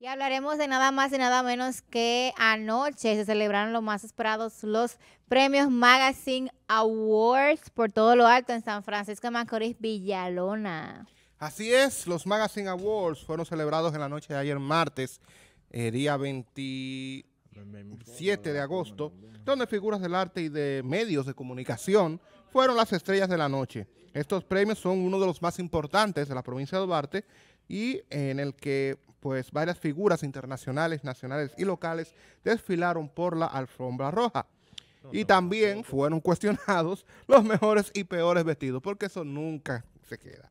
Y hablaremos de nada más y nada menos que anoche se celebraron los más esperados los premios Magazine Awards por todo lo alto en San Francisco de Macorís, Villalona. Así es, los Magazine Awards fueron celebrados en la noche de ayer martes, eh, día 27 de agosto, donde figuras del arte y de medios de comunicación fueron las estrellas de la noche. Estos premios son uno de los más importantes de la provincia de Duarte y en el que pues varias figuras internacionales, nacionales y locales desfilaron por la alfombra roja. y también fueron cuestionados los mejores y peores vestidos, porque eso nunca se queda.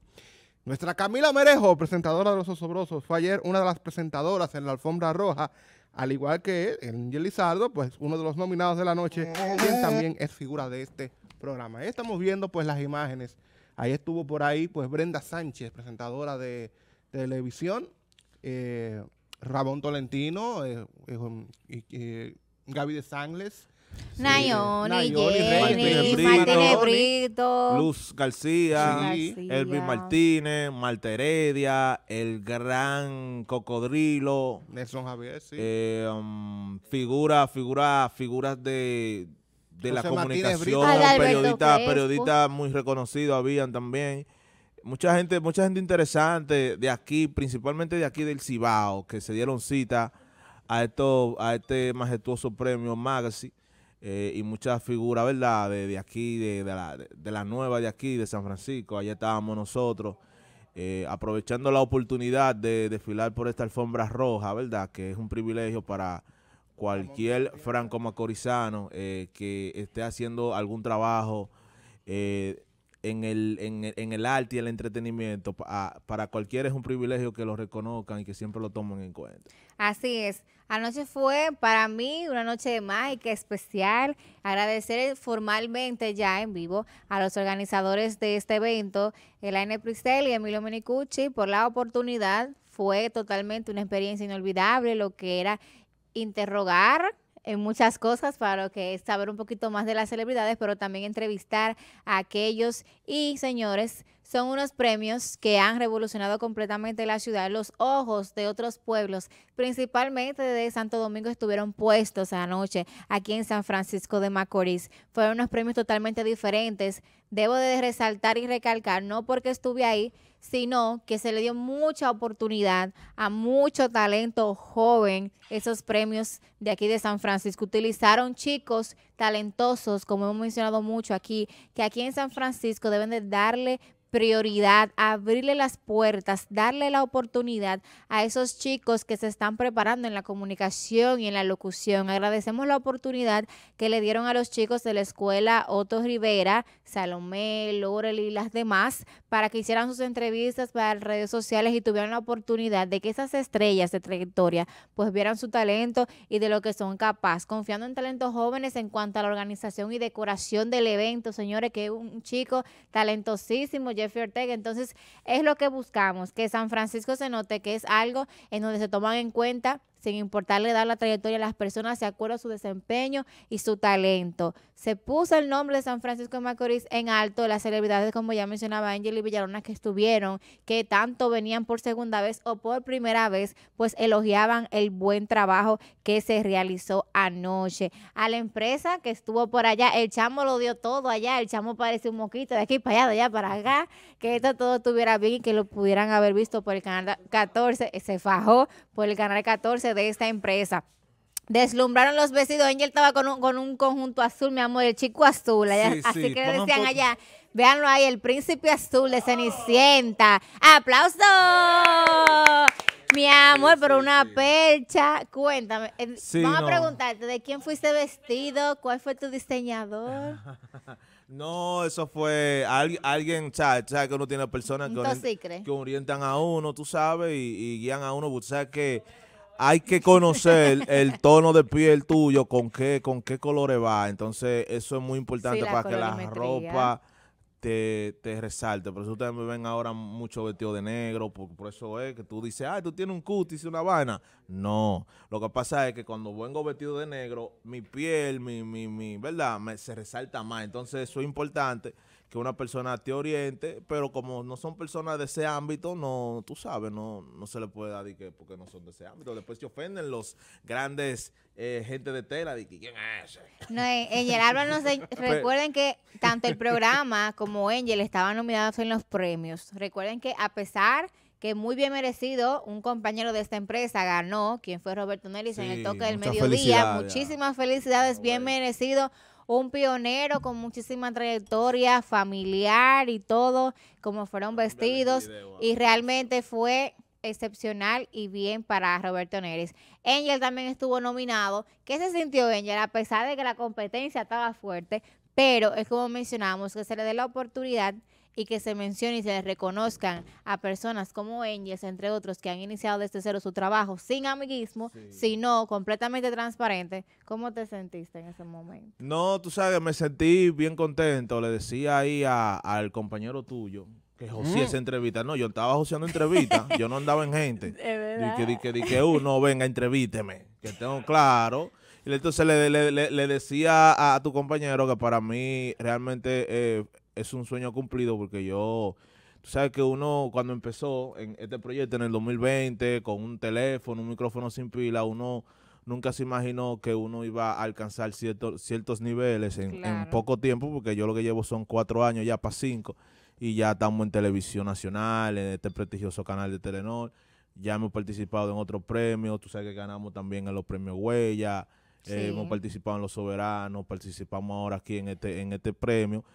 Nuestra Camila Merejo, presentadora de Los Osobrosos, fue ayer una de las presentadoras en la alfombra roja, al igual que Angel Lizardo, pues uno de los nominados de la noche, quien también es figura de este programa. Ahí estamos viendo pues las imágenes. Ahí estuvo por ahí pues Brenda Sánchez, presentadora de televisión, eh, Rabón Tolentino, eh, Gaby de Sangles. Nayón, Nayoni, Jenny, Martínez Brito, Luz García, Elvin Martínez, Marta Heredia, el gran Cocodrilo, Nelson Javier, eh, um, figuras de, la comunicación, periodistas periodista muy reconocidos habían también mucha gente, mucha gente interesante de aquí, principalmente de aquí del Cibao, que se dieron cita a esto, a este majestuoso premio Magazine eh, y muchas figuras, ¿verdad? De, aquí, de, de, la, de, la, nueva de aquí, de San Francisco. Allá estábamos nosotros, eh, aprovechando la oportunidad de desfilar por esta alfombra roja, ¿verdad? Que es un privilegio para cualquier franco macorizano eh, que esté haciendo algún trabajo en el, en, arte y el entretenimiento, ah, para cualquiera es un privilegio que lo reconozcan y que siempre lo tomen en cuenta. Así es. Anoche fue para mí una noche de más que especial. Agradecer eh, formalmente ya en vivo a los organizadores de este evento, Elaine Pristel y Emilio Menicucci, por la oportunidad. Fue totalmente una experiencia inolvidable lo que era interrogar en eh, muchas cosas para que saber un poquito más de las celebridades, pero también entrevistar a aquellos y señores son unos premios que han revolucionado completamente la ciudad. Los ojos de otros pueblos, principalmente de Santo Domingo, estuvieron puestos anoche aquí en San Francisco de Macorís. Fueron unos premios totalmente diferentes. Debo de resaltar y recalcar, no porque estuve ahí, sino que se le dio mucha oportunidad a mucho talento joven. Esos premios de aquí de San Francisco utilizaron chicos talentosos, como hemos mencionado mucho aquí, que aquí en San Francisco deben de darle prioridad, abrirle las puertas, darle la oportunidad a esos chicos que se están preparando en la comunicación y en la locución. Agradecemos la oportunidad que le dieron a los chicos de la escuela Otto Rivera, Salomé, Lorel y las demás para que hicieran sus entrevistas para las redes sociales y tuvieran la oportunidad de que esas estrellas de trayectoria pues vieran su talento y de lo que son capaces, confiando en talentos jóvenes en cuanto a la organización y decoración del evento. Señores, que un chico talentosísimo, entonces, es lo que buscamos, que San Francisco se note que es algo en donde se toman en cuenta sin importarle dar la trayectoria a las personas, se acuerdo a su desempeño y su talento. Se puso el nombre de San Francisco de Macorís en alto, las celebridades, como ya mencionaba Angel y Villarona, que estuvieron, que tanto venían por segunda vez o por primera vez, pues elogiaban el buen trabajo que se realizó anoche. A la empresa que estuvo por allá, el chamo lo dio todo allá, el chamo parece un moquito de aquí para allá, de allá para acá, que esto todo estuviera bien y que lo pudieran haber visto por el canal 14, se fajó por el canal 14 de esta empresa. Deslumbraron los vestidos. Angel estaba con un, conjunto azul, mi amor, el chico azul. así que decían allá. véanlo ahí, el príncipe azul de Cenicienta. ¡Aplauso! Mi amor, pero una percha. Cuéntame. Eh, vamos a preguntarte, ¿de quién fuiste vestido? ¿Cuál fue tu diseñador? No, eso fue alguien, ¿sabes? Que uno tiene personas que, que, orientan a uno, tú sabes, y, y guían a uno, ¿sabes? Que hay que conocer el tono de piel tuyo, con qué, con qué colores va. Entonces, eso es muy importante para que la ropa te, te resalte. Por eso ustedes me ven ahora mucho vestido de negro, por, eso es que tú dices, ay, tú tienes un cutis y una vaina. No, lo que pasa es que cuando vengo vestido de negro, mi piel, mi, mi, mi, ¿verdad? Me, se resalta más. Entonces, eso es importante que una persona te oriente, pero como no son personas de ese ámbito, no, tú sabes, no, no se le puede dar que, porque no son de ese ámbito. Después se ofenden los grandes eh, gente de tela, ¿quién es No, eh, Angel Álvaro recuerden que tanto el programa como Angel estaban nominados en los premios. Recuerden que a pesar que muy bien merecido, un compañero de esta empresa ganó, quien fue Roberto Nellis en el toque del mediodía. Muchísimas felicidades, bien merecido un pionero con muchísima trayectoria familiar y todo, como fueron vestidos. Y realmente fue excepcional y bien para Roberto Neres. Angel también estuvo nominado. ¿Qué se sintió Angel? A pesar de que la competencia estaba fuerte, pero es como mencionamos, que se le dé la oportunidad y que se mencione y se les reconozcan a personas como Engels, entre otros, que han iniciado desde cero su trabajo sin amiguismo, sino completamente transparente. ¿Cómo te sentiste en ese momento? No, tú sabes, me sentí bien contento. Le decía ahí al compañero tuyo, que José mm. esa entrevista. No, yo estaba haciendo entrevista. yo no andaba en gente. Es que, di que, uno, venga, entrevíteme, Que tengo claro. Y entonces le, decía a, tu compañero que para mí realmente eh, es un sueño cumplido porque yo, tú sabes que uno cuando empezó en este proyecto en el 2020 con un teléfono, un micrófono sin pila, uno nunca se imaginó que uno iba a alcanzar ciertos niveles en, poco tiempo, porque yo lo que llevo son cuatro años ya para cinco, y ya estamos en televisión nacional, en este prestigioso canal de Telenor, ya hemos participado en otros premios, tú sabes que ganamos también en los premios Huella, eh, hemos participado en Los Soberanos, participamos ahora aquí en este, en este premio,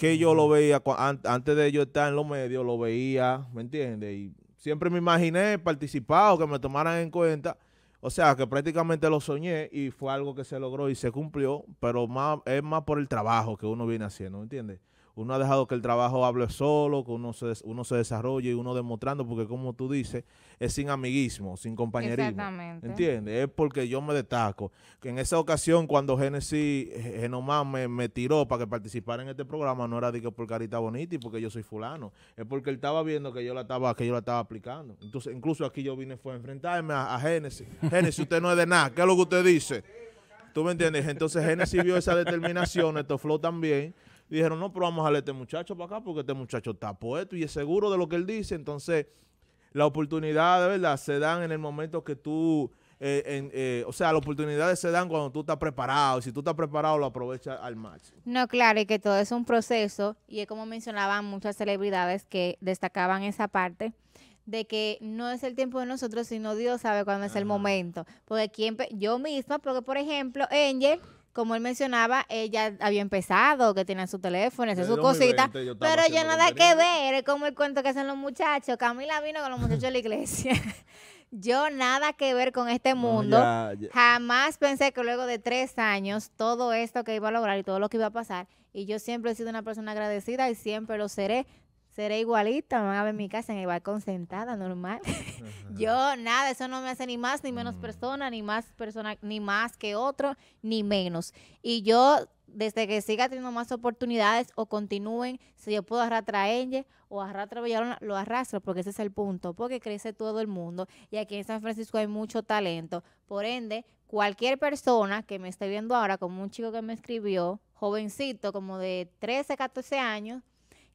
que yo lo veía antes de yo estar en los medios, lo veía, ¿me entiendes? Y siempre me imaginé participado, que me tomaran en cuenta. O sea, que prácticamente lo soñé y fue algo que se logró y se cumplió, pero más, es más por el trabajo que uno viene haciendo, ¿me entiendes? uno ha dejado que el trabajo hable solo, que uno se, uno se desarrolle y uno demostrando, porque como tú dices, es sin amiguismo, sin compañerismo. Exactamente. ¿Entiendes? Es porque yo me destaco. Que en esa ocasión, cuando Genesis Genomán me, me tiró para que participara en este programa, no era por carita bonita y porque yo soy fulano. Es porque él estaba viendo que yo la estaba, que yo la estaba aplicando. Entonces, incluso aquí yo vine fue a enfrentarme a, Genesis. Genesis, usted no es de nada. ¿Qué es lo que usted dice? ¿Tú me entiendes? Entonces Genesis vio esa determinación, esto Flow también, dijeron, no, pero vamos a darle a este muchacho para acá porque este muchacho está puesto y es seguro de lo que él dice. Entonces, la oportunidad, de verdad, se dan en el momento que tú, eh, eh, o sea, las oportunidades se dan cuando tú estás preparado. Si tú estás preparado, lo aprovechas al máximo. No, claro, y que todo es un proceso. Y es como mencionaban muchas celebridades que destacaban esa parte de que no es el tiempo de nosotros, sino Dios sabe cuándo es el momento. Porque quien, yo misma, porque por ejemplo, Angel como él mencionaba, ella había empezado, que tenía su teléfono, sus su cosita, pero yo nada que ver, es como el cuento que hacen los muchachos. Camila vino con los muchachos de la iglesia. yo nada que ver con este mundo. Jamás pensé que luego de tres años, todo esto que iba a lograr y todo lo que iba a pasar, y yo siempre he sido una persona agradecida y siempre lo seré, seré igualita, me van a ver en mi casa en el balcón sentada, normal. yo, nada, eso no me hace ni más ni menos mm. persona, ni más persona, ni más que otro, ni menos. Y yo, desde que siga teniendo más oportunidades o continúen, si yo puedo arrastrar a ella o arrastrar a lo arrastro, porque ese es el punto, porque crece todo el mundo y aquí en San Francisco hay mucho talento. Por ende, cualquier persona que me esté viendo ahora, como un chico que me escribió, jovencito, como de 13, 14 años,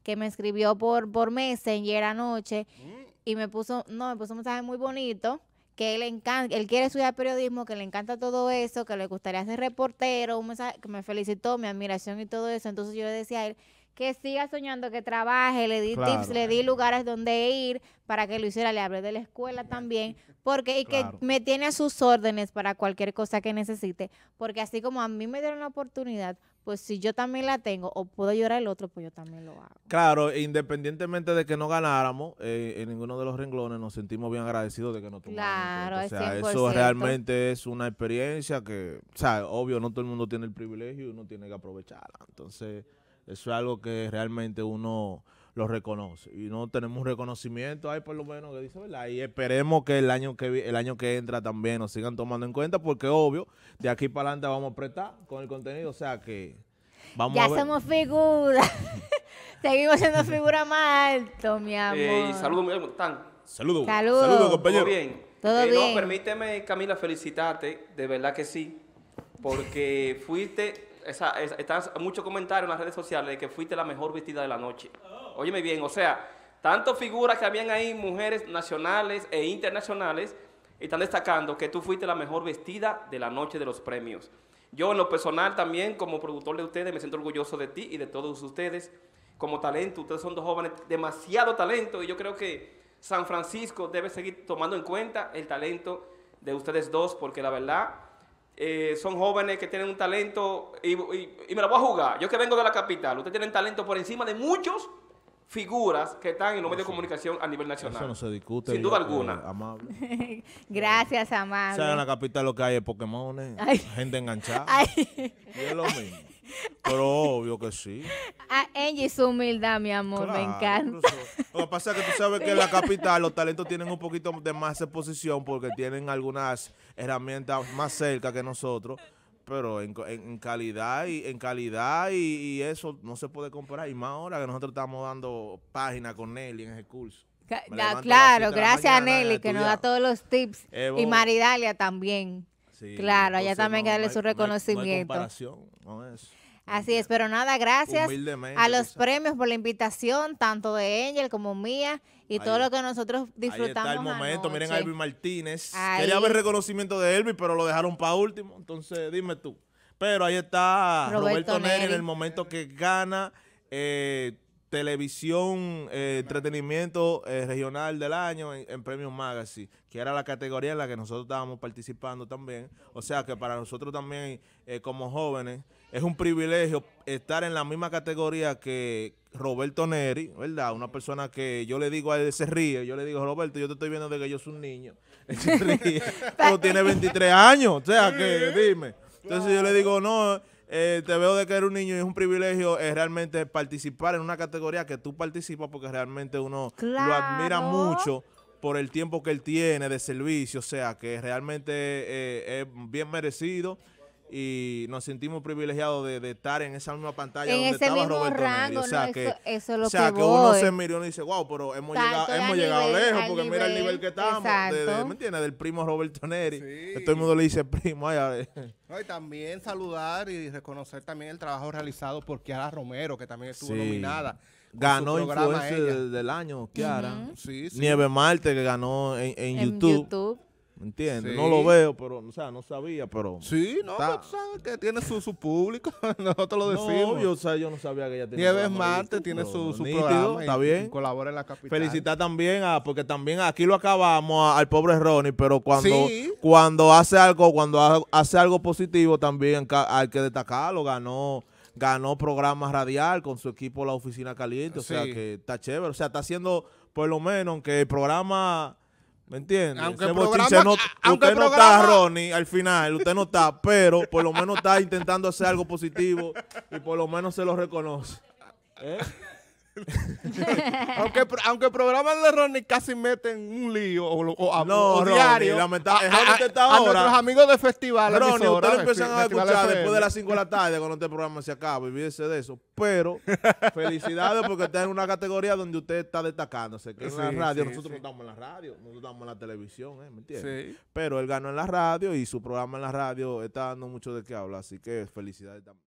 que me escribió por, por Messenger anoche mm. y me puso, no, me puso un mensaje muy bonito que él encanta, él quiere estudiar periodismo, que le encanta todo eso, que le gustaría ser reportero, un mensaje que me felicitó, mi admiración y todo eso. Entonces yo le decía a él que siga soñando, que trabaje, le di tips, le di lugares donde ir para que lo hiciera, le hablé de la escuela también, porque y que me tiene a sus órdenes para cualquier cosa que necesite, porque así como a mí me dieron la oportunidad, pues si yo también la tengo o puedo llorar el otro, pues yo también lo hago. Claro, e independientemente de que no ganáramos, eh, en ninguno de los renglones nos sentimos bien agradecidos de que no tuvimos. Claro, O sea, eso pues, realmente es una experiencia que, o sea, obvio, no todo el mundo tiene el privilegio y uno tiene que aprovecharla. Entonces... Eso es algo que realmente uno lo reconoce. Y no tenemos reconocimiento ahí por lo menos que Y esperemos que el año que el año que entra también nos sigan tomando en cuenta, porque obvio, de aquí para adelante vamos a prestar con el contenido. O sea que vamos ya a somos figuras. Seguimos siendo figura más alto, mi eh, amor. saludos, mi amor. Saludos. Saludos, compañero. Todo bien. ¿Todo eh, bien? permíteme, Camila, felicitarte. De verdad que sí. Porque fuiste esa, están muchos comentarios en las redes sociales de que fuiste la mejor vestida de la noche. Óyeme bien, o sea, tanto figuras que habían ahí, mujeres nacionales e internacionales, están destacando que tú fuiste la mejor vestida de la noche de los premios. Yo en lo personal también, como productor de ustedes, me siento orgulloso de ti y de todos ustedes. Como talento, ustedes son dos jóvenes, demasiado talento, y yo creo que San Francisco debe seguir tomando en cuenta el talento de ustedes dos, porque la verdad eh, son jóvenes que tienen un talento y, me lo voy a jugar. Yo que vengo de la capital, ustedes tienen talento por encima de muchos figuras que están en los medios de comunicación a nivel nacional. no se discute. Sin duda alguna. amable. Gracias, amable. O sea, en la capital lo que hay es Pokémon, eh, gente enganchada. es lo mismo. Pero obvio que sí. A ah, Angie su humildad, mi amor, me encanta. Lo que pasa es que tú sabes que en la capital los talentos tienen un poquito de más exposición porque tienen algunas herramientas más cerca que nosotros pero en, calidad y en calidad y, eso no se puede comprar y más ahora que nosotros estamos dando página con Nelly en ese curso claro, gracias a Nelly que nos da todos los tips eh, y Maridalia también claro, allá también hay que darle su reconocimiento. Así es, pero nada, gracias a los premios por la invitación, tanto de Angel como mía, y todo lo que nosotros disfrutamos. Ahí está el momento, miren a Elvis Martínez. Quería ver reconocimiento de Elvis, pero lo dejaron para último, entonces dime tú. Pero ahí está Roberto, Roberto Neri en el momento que gana. Eh, televisión, eh, entretenimiento eh, regional del año en, Premium Magazine, que era la categoría en la que nosotros estábamos participando también. O sea que para nosotros también, eh, como jóvenes, es un privilegio estar en la misma categoría que Roberto Neri, ¿verdad? Una persona que yo le digo a él, se ríe, yo le digo, Roberto, yo te estoy viendo desde que yo soy un niño. Él se pero tiene 23 años, o sea que dime. Entonces yo le digo, no eh, te veo de que eres un niño y es un privilegio eh, realmente participar en una categoría que tú participas porque realmente uno lo admira mucho por el tiempo que él tiene de servicio, o sea que realmente eh, es bien merecido y nos sentimos privilegiados de, estar en esa misma pantalla donde estaba Roberto rango, Neri. O sea, que, eso, es lo o sea, que, uno se miró y dice, wow, pero hemos llegado, hemos llegado lejos porque mira el nivel que estamos. De, ¿Me entiendes? Del primo Roberto Neri. Sí. Todo el mundo le dice primo. Ay, y también saludar y reconocer también el trabajo realizado por Kiara Romero, que también estuvo nominada ganó influencer del, del, año, Kiara. sí, sí. Nieve Marte, que ganó en, YouTube. en YouTube entiende No lo veo, pero, o sea, no sabía, pero... Sí, no, sabes que tiene su, su público, nosotros lo decimos. yo, o sea, yo no sabía que ella tenía... Nieves Marte tiene su, su programa está bien. colabora en la capital. Felicitar también a, porque también aquí lo acabamos al pobre Ronnie, pero cuando, cuando hace algo, cuando hace algo positivo también hay que destacarlo, ganó ganó programa radial con su equipo La Oficina Caliente, o sea que está chévere, o sea, está haciendo por lo menos que el programa ¿Me entiendes? Aunque no, usted no está, Ronnie, al final, usted no está, pero por lo menos está intentando hacer algo positivo y por lo menos se lo reconoce. ¿Eh? aunque, aunque programa de Ronnie casi meten un lío o, no, diario. a, amigos de festival. Ronnie, ustedes lo empiezan a escuchar después de las 5 de la tarde cuando este programa se acaba. Olvídense de eso. Pero felicidades porque está en una categoría donde usted está destacándose. Que en la radio, nosotros no estamos en la radio, nosotros estamos en la televisión, ¿eh? Pero él ganó en la radio y su programa en la radio está dando mucho de qué habla. Así que felicidades también.